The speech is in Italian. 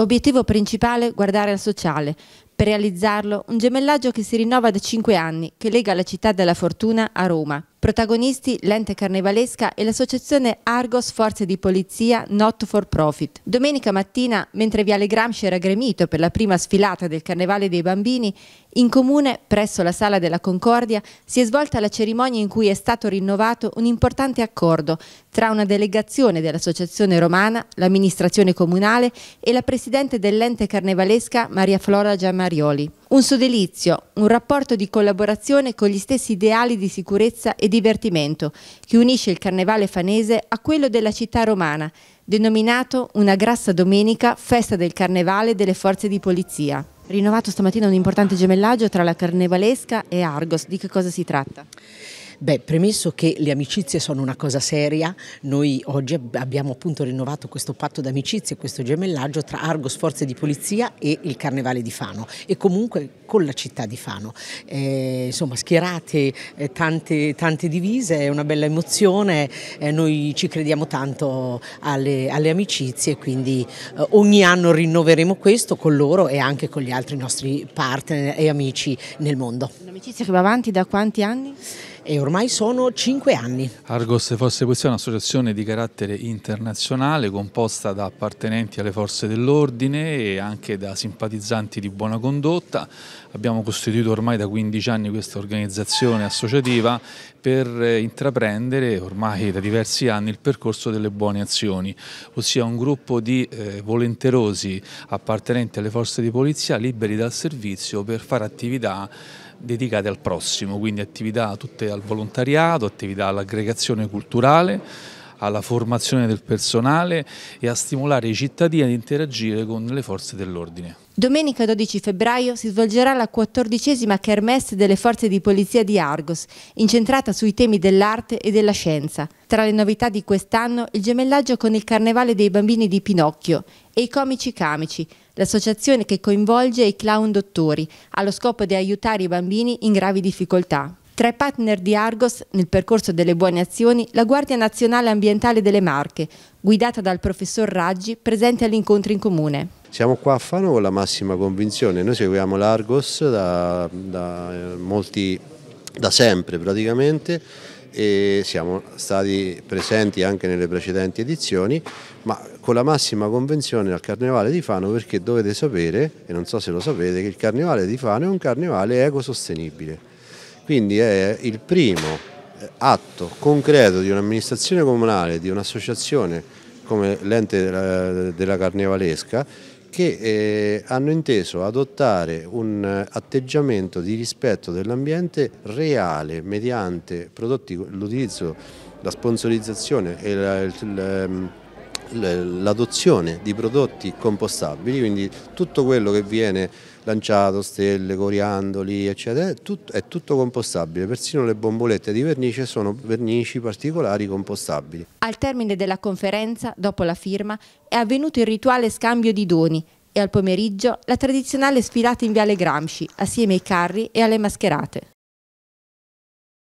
Obiettivo principale guardare al sociale. Per realizzarlo, un gemellaggio che si rinnova da cinque anni, che lega la città della fortuna a Roma. Protagonisti l'ente carnevalesca e l'associazione Argos Forze di Polizia Not for Profit. Domenica mattina, mentre Viale Gramsci era gremito per la prima sfilata del Carnevale dei Bambini, in comune, presso la Sala della Concordia, si è svolta la cerimonia in cui è stato rinnovato un importante accordo tra una delegazione dell'Associazione Romana, l'amministrazione comunale e la presidente dell'ente carnevalesca Maria Flora Giammarioli. Un sodalizio, un rapporto di collaborazione con gli stessi ideali di sicurezza e divertimento che unisce il carnevale fanese a quello della città romana, denominato una grassa domenica festa del carnevale delle forze di polizia. Rinnovato stamattina un importante gemellaggio tra la carnevalesca e Argos. Di che cosa si tratta? Beh, premesso che le amicizie sono una cosa seria, noi oggi abbiamo appunto rinnovato questo patto d'amicizia, questo gemellaggio tra Argos Forze di Polizia e il Carnevale di Fano e comunque con la città di Fano. Eh, insomma, schierate eh, tante, tante, divise, è una bella emozione, eh, noi ci crediamo tanto alle, alle amicizie, quindi eh, ogni anno rinnoveremo questo con loro e anche con gli altri nostri partner e amici nel mondo. Un'amicizia che va avanti da quanti anni? e ormai sono cinque anni. Argos Forse Questa è un'associazione di carattere internazionale composta da appartenenti alle forze dell'ordine e anche da simpatizzanti di buona condotta. Abbiamo costituito ormai da 15 anni questa organizzazione associativa per eh, intraprendere ormai da diversi anni il percorso delle buone azioni, ossia un gruppo di eh, volenterosi appartenenti alle forze di polizia liberi dal servizio per fare attività dedicate al prossimo, quindi attività tutte al volontariato, attività all'aggregazione culturale, alla formazione del personale e a stimolare i cittadini ad interagire con le forze dell'ordine. Domenica 12 febbraio si svolgerà la quattordicesima Kermesse delle Forze di Polizia di Argos, incentrata sui temi dell'arte e della scienza. Tra le novità di quest'anno il gemellaggio con il Carnevale dei Bambini di Pinocchio e i Comici Camici, l'associazione che coinvolge i clown dottori, allo scopo di aiutare i bambini in gravi difficoltà. Tra i partner di Argos, nel percorso delle buone azioni, la Guardia Nazionale Ambientale delle Marche, guidata dal professor Raggi, presente all'incontro in comune. Siamo qua a Fano con la massima convinzione, noi seguiamo l'Argos da, da, eh, da sempre praticamente e siamo stati presenti anche nelle precedenti edizioni, ma con la massima convenzione al Carnevale di Fano perché dovete sapere, e non so se lo sapete, che il Carnevale di Fano è un carnevale ecosostenibile quindi è il primo eh, atto concreto di un'amministrazione comunale, di un'associazione come l'ente della, carnevalesca che eh, hanno inteso adottare un atteggiamento di rispetto dell'ambiente reale mediante prodotti, l'utilizzo, la sponsorizzazione e il ehm, l'adozione di prodotti compostabili, quindi tutto quello che viene lanciato, stelle, coriandoli, eccetera, è tutto, compostabile, persino le bombolette di vernice sono vernici particolari compostabili. Al termine della conferenza, dopo la firma, è avvenuto il rituale scambio di doni e al pomeriggio la tradizionale sfilata in Viale Gramsci, assieme ai carri e alle mascherate.